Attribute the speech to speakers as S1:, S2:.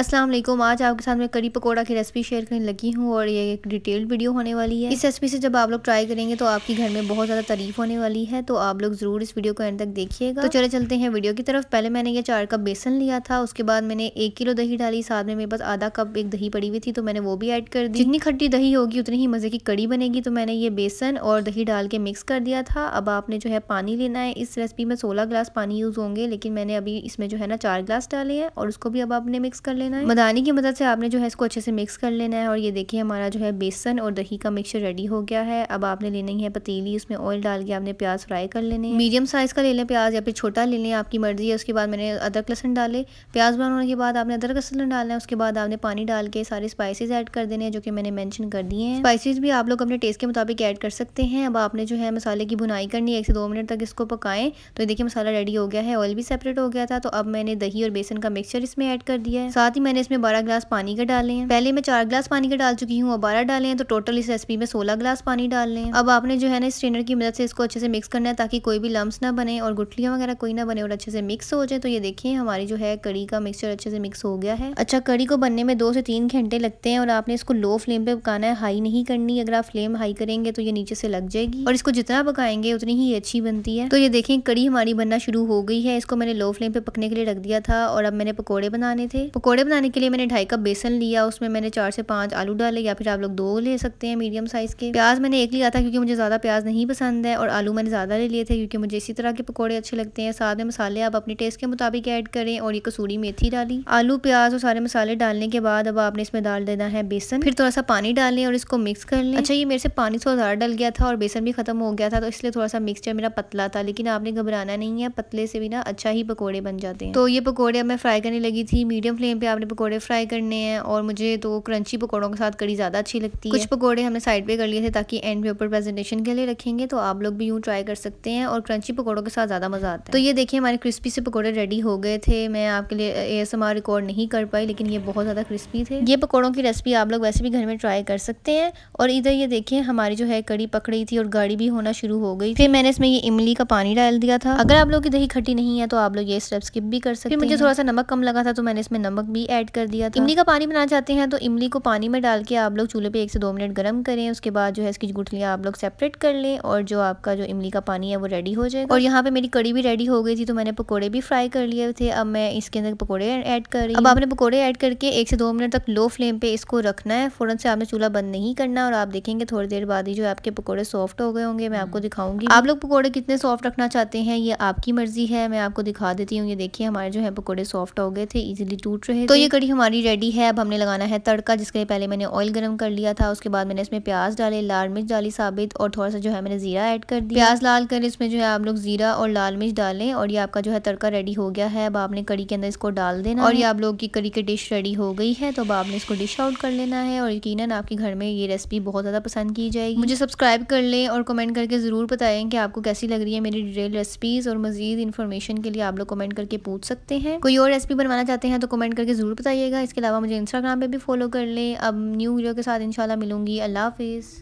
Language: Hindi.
S1: अस्सलाम वालेकुम आज आपके साथ मैं कड़ी पकोड़ा की रेसिपी शेयर करने लगी हूँ और ये एक डिटेल्ड वीडियो होने वाली है इस रेसिपी से जब आप लोग ट्राई करेंगे तो आपकी घर में बहुत ज़्यादा तारीफ होने वाली है तो आप लोग ज़रूर इस वीडियो को एंड तक देखिएगा तो चले चलते हैं वीडियो की तरफ पहले मैंने ये चार कप बेसन लिया था उसके बाद मैंने एक किलो दही डाली साथ में मेरे पास आधा कप एक दही पड़ी हुई थी तो मैंने वो भी ऐड कर दी जितनी खट्टी दही होगी उतनी ही मज़े की कड़ी बनेगी तो मैंने ये बेसन और दही डाल के मिक्स कर दिया था अब आपने जो है पानी लेना है इस रेसिपी में सोलह ग्लास पानी यूज़ होंगे लेकिन मैंने अभी इसमें जो है ना चार ग्लास डाले हैं और उसको भी अब आपने मिक्स कर लेना है मदानी की मदद से आपने जो है इसको अच्छे से मिक्स कर लेना है और ये देखिए हमारा जो है बेसन और दही का मिक्सचर रेडी हो गया है अब आपने लेनी है पतीली उसमें ऑयल डाल के आपने प्याज फ्राई कर लेने मीडियम साइज का ले लें प्याज या फिर छोटा ले लें आपकी मर्जी है उसके बाद मैंने अदरक लहसन डाले प्याज ब्राउन होने के बाद आपने अदरक लहसन डालना है उसके बाद आपने पानी डाल के सारे स्पाइसेस ऐड कर देने हैं जो कि मैंने मैंशन कर दिए हैं स्पाइसेस भी आप लोग अपने टेस्ट के मुताबिक ऐड कर सकते हैं अब आपने जो है मसाले की बुनाई करनी है एक से दो मिनट तक इसको पकाएं तो देखिए मसाला रेडी हो गया है ऑयल भी सेपरेट हो गया था तो अब मैंने दही और बेसन का मिक्सचर इसमें ऐड कर दिया है साथ साथ ही मैंने इसमें बारह ग्लास पानी के डाले हैं पहले मैं चार ग्लास पानी के डाल चुकी हूँ और बारह डाले हैं तो टोटल इस रेसिपी में सोलह ग्लास पानी डालने हैं अब आपने जो है ना स्ट्रेनर की मदद से इसको अच्छे से मिक्स करना है ताकि कोई भी लम्स ना बने और गुटलियाँ वगैरह कोई ना बने और अच्छे से मिक्स हो जाए तो ये देखिए हमारी जो है कड़ी का मिक्सचर अच्छे से मिक्स हो गया है अच्छा कड़ी को बनने में दो से तीन घंटे लगते हैं और आपने इसको लो फ्लेम पे पकाना है हाई नहीं करनी अगर आप फ्लेम हाई करेंगे तो ये नीचे से लग जाएगी और इसको जितना पकाएंगे उतनी ही अच्छी बनती है तो ये देखें कड़ी हमारी बनना शुरू हो गई है इसको मैंने लो फ्लेम पे पकने के लिए रख दिया था और अब मैंने पकौड़े बनाने थे पकौड़े ज़्यादा बनाने के लिए मैंने ढाई कप बेसन लिया उसमें मैंने चार से पाँच आलू डाले या फिर आप लोग दो ले सकते हैं मीडियम साइज़ के प्याज मैंने एक लिया था क्योंकि मुझे ज़्यादा प्याज नहीं पसंद है और आलू मैंने ज़्यादा ले लिए थे क्योंकि मुझे इसी तरह के पकौड़े अच्छे लगते हैं साथ में मसाले आप अपने टेस्ट के मुताबिक ऐड करें और ये कसूरी मेथी डाली आलू प्याज और सारे मसाले डालने के बाद अब आपने इसमें डाल देना है बेसन फिर थोड़ा सा पानी डाल लें और इसको मिक्स कर लें अच्छा ये मेरे से पानी थोड़ा ज़्यादा डल गया था और बेसन भी खत्म हो गया था तो इसलिए थोड़ा सा मिक्सचर मेरा पतला था लेकिन आपने घबराना नहीं है पतले से भी ना अच्छा ही पकौड़े बन जाते हैं तो ये पकौड़े अब मैं फ्राई करने लगी थी मीडियम फ्लेम पे आपने पकौड़े फ्राई करने हैं और मुझे तो क्रंची पकौड़ों के साथ कड़ी ज़्यादा अच्छी लगती है कुछ पकौड़े हमने साइड पे कर लिए थे ताकि एंड पे ऊपर प्रेजेंटेशन के लिए रखेंगे तो आप लोग भी यूँ ट्राई कर सकते हैं और क्रंची पकौड़ों के साथ ज़्यादा मज़ा आता है तो ये देखिए हमारे क्रिस्पी से पकौड़े रेडी हो गए थे मैं आपके लिए ए रिकॉर्ड नहीं कर पाई लेकिन ये बहुत ज़्यादा क्रिस्पी थे ये पकौड़ों की रेसिपी आप लोग वैसे भी घर में ट्राई कर सकते हैं और इधर ये देखिए हमारी जो है कड़ी पकड़ी थी और गाड़ी भी होना शुरू हो गई फिर मैंने इसमें ये इमली का पानी डाल दिया था अगर आप लोग की दही खट्टी नहीं है तो आप लोग ये स्टेप स्किप भी कर सकते हैं मुझे थोड़ा सा नमक कम लगा था तो मैंने इसमें नमक भी भी ऐड कर दिया था इमली का पानी बनाना चाहते हैं तो इमली को पानी में डाल के आप लोग चूल्हे पे एक से दो मिनट गर्म करें उसके बाद जो है इसकी गुठलियाँ आप लोग सेपरेट कर लें और जो आपका जो इमली का पानी है वो रेडी हो जाएगा और यहाँ पे मेरी कड़ी भी रेडी हो गई थी तो मैंने पकौड़े भी फ्राई कर लिए थे अब मैं इसके अंदर पकौड़े ऐड कर रही अब आपने पकौड़े ऐड करके एक से दो मिनट तक लो फ्लेम पे इसको रखना है फ़ौरन से आपने चूल्हा बंद नहीं करना और आप देखेंगे थोड़ी देर बाद ही जो आपके पकौड़े सॉफ्ट हो गए होंगे मैं आपको हम्म। दिखाऊंगी आप लोग पकौड़े कितने सॉफ्ट रखना चाहते हैं ये आपकी मर्जी है मैं आपको दिखा देती हूँ ये देखिए हमारे जो है पकौड़े सॉफ्ट हो गए थे इजिली टूट रहे रहे तो ये कड़ी हमारी रेडी है अब हमने लगाना है तड़का जिसके लिए पहले मैंने ऑयल गर्म कर लिया था उसके बाद मैंने इसमें प्याज डाले लाल मिर्च डाली साबित और थोड़ा सा जो है मैंने जीरा ऐड कर दिया प्याज लाल कर इसमें जो है आप लोग जीरा और लाल मिर्च डालें और ये आपका जो है तड़का रेडी हो गया है अब आपने कड़ी के अंदर इसको डाल देना और ये आप लोग की कड़ी की डिश रेडी हो गई है तो अब आपने इसको डिश आउट कर लेना है और यकीन आपके घर में ये रेसिपी बहुत ज़्यादा पसंद की जाएगी मुझे सब्सक्राइब कर लें और कमेंट करके ज़रूर बताएं कि आपको कैसी लग रही है मेरी डिटेल रेसिपीज़ और मजीद इन्फॉर्मेशन के लिए आप लोग कमेंट करके पूछ सकते हैं कोई और रेसिपी बनवाना चाहते हैं तो कमेंट करके मुझे ज़रूर बताइएगा इसके अलावा मुझे इंस्टाग्राम पे भी फॉलो कर लें अब न्यू वीडियो के साथ इंशाल्लाह मिलूँगी अल्लाह हाफिज़